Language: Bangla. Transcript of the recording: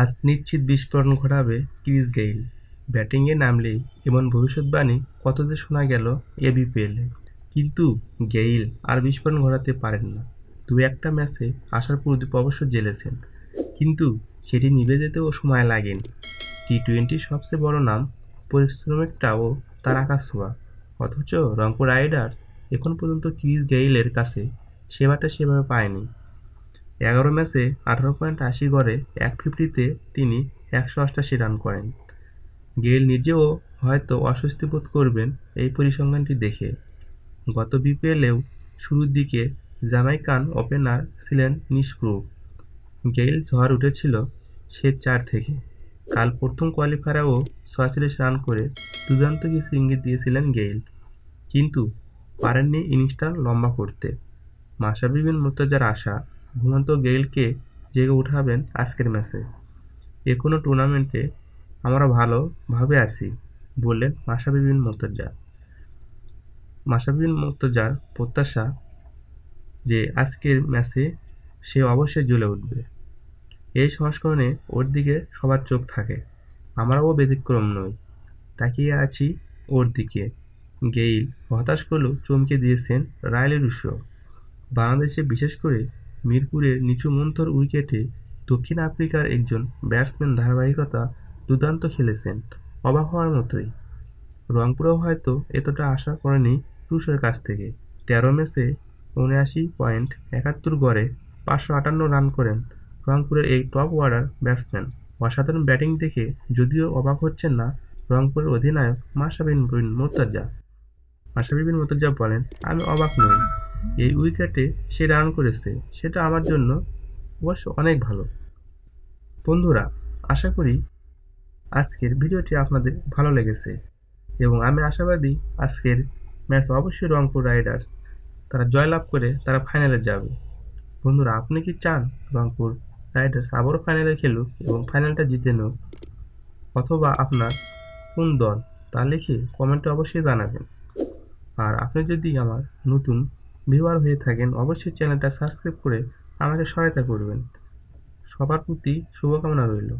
আজ নিশ্চিত বিস্ফোরণ ঘটাবে ক্রিস গেইল ব্যাটিংয়ে নামলেই এমন ভবিষ্যৎবাণী কত যে শোনা গেল এবিপিএলে কিন্তু গেইল আর বিস্ফোরণ ঘটাতে পারেন না দু একটা ম্যাচে আসার পূর্বে অবশ্য জেলেছেন কিন্তু সেটি নিভে যেতেও সময় লাগেনি টি টোয়েন্টির সবচেয়ে বড় নাম পরিশ্রমিকটাও তার আকাশ অথচ রংপুর রাইডার্স এখন পর্যন্ত ক্রিস গেইলের কাছে সেবাটা সেভাবে পায়নি এগারো ম্যাচে আঠারো পয়েন্ট আশি গড়ে এক ফিফটিতে তিনি একশো অষ্টাশি রান করেন গেইল নিজেও হয়তো অস্বস্তি বোধ করবেন এই পরিসংখ্যানটি দেখে গত বিপিএলেও শুরুর দিকে জামাইকান ওপেনার ছিলেন নিষ্প্রুভ গেইল ঝড় উঠেছিল সে চার থেকে কাল প্রথম কোয়ালিফায়ারেও ছয়চল্লিশ রান করে দুর্দান্ত কিছু ইঙ্গিত দিয়েছিলেন গেইল কিন্তু পারেননি ইনিংসটা লম্বা করতে মাসাবিবিন মোর্তজার আশা ঘুমন্ত গেইলকে জেগে উঠাবেন আজকের ম্যাচে এ কোনো টুর্নামেন্টে আমরা ভালোভাবে আছি বললেন মাসাবিবিন মোর্তজা মাসাবিবিন মোর্তজার প্রত্যাশা যে আজকের ম্যাচে সে অবশ্যই জ্বলে উঠবে এই সংস্করণে ওর দিকে সবার চোখ থাকে আমরাও ব্যতিক্রম নই তাকিয়ে আছি ওর দিকে গেইল হতাশ করলেও চমকে দিয়েছেন রায়লের উৎস বাংলাদেশে বিশেষ করে মিরপুরের নিচু মন্থর উইকেটে দক্ষিণ আফ্রিকার একজন ব্যাটসম্যান ধারাবাহিকতা দুর্দান্ত খেলেছেন অবাক হওয়ার মতোই রংপুরও হয়তো এতটা আশা করেনি ক্রুশের কাছ থেকে তেরো ম্যাচে উনআশি পয়েন্ট একাত্তর গড়ে পাঁচশো আটান্ন রান করেন রংপুরের এই টপ ওয়ার্ডার ব্যাটসম্যান অসাধারণ ব্যাটিং দেখে যদিও অবাক হচ্ছেন না রংপুরের অধিনায়ক মাসাবিন বিন মোর্তাজা মাসাবিন মোর্তাজা বলেন আমি অবাক নই এই উইকেটে সে রান করেছে সেটা আমার জন্য অবশ্য অনেক ভালো বন্ধুরা আশা করি আজকের ভিডিওটি আপনাদের ভালো লেগেছে এবং আমি আশাবাদী আজকের ম্যাচ অবশ্যই রংপুর রাইডার্স তারা জয়লাভ করে তারা ফাইনালে যাবে বন্ধুরা আপনি কি চান রংপুর রাইডার্স আবারও ফাইনালে খেলুক এবং ফাইনালটা জিতে নেও অথবা আপনার কোন দল তা লিখে কমেন্টে অবশ্যই জানাবেন আর আপনি যদি আমার নতুন ভিউয়ার হয়ে থাকেন অবশ্যই চ্যানেলটা সাবস্ক্রাইব করে আমাদের সহায়তা করবেন সবার প্রতি শুভকামনা রইল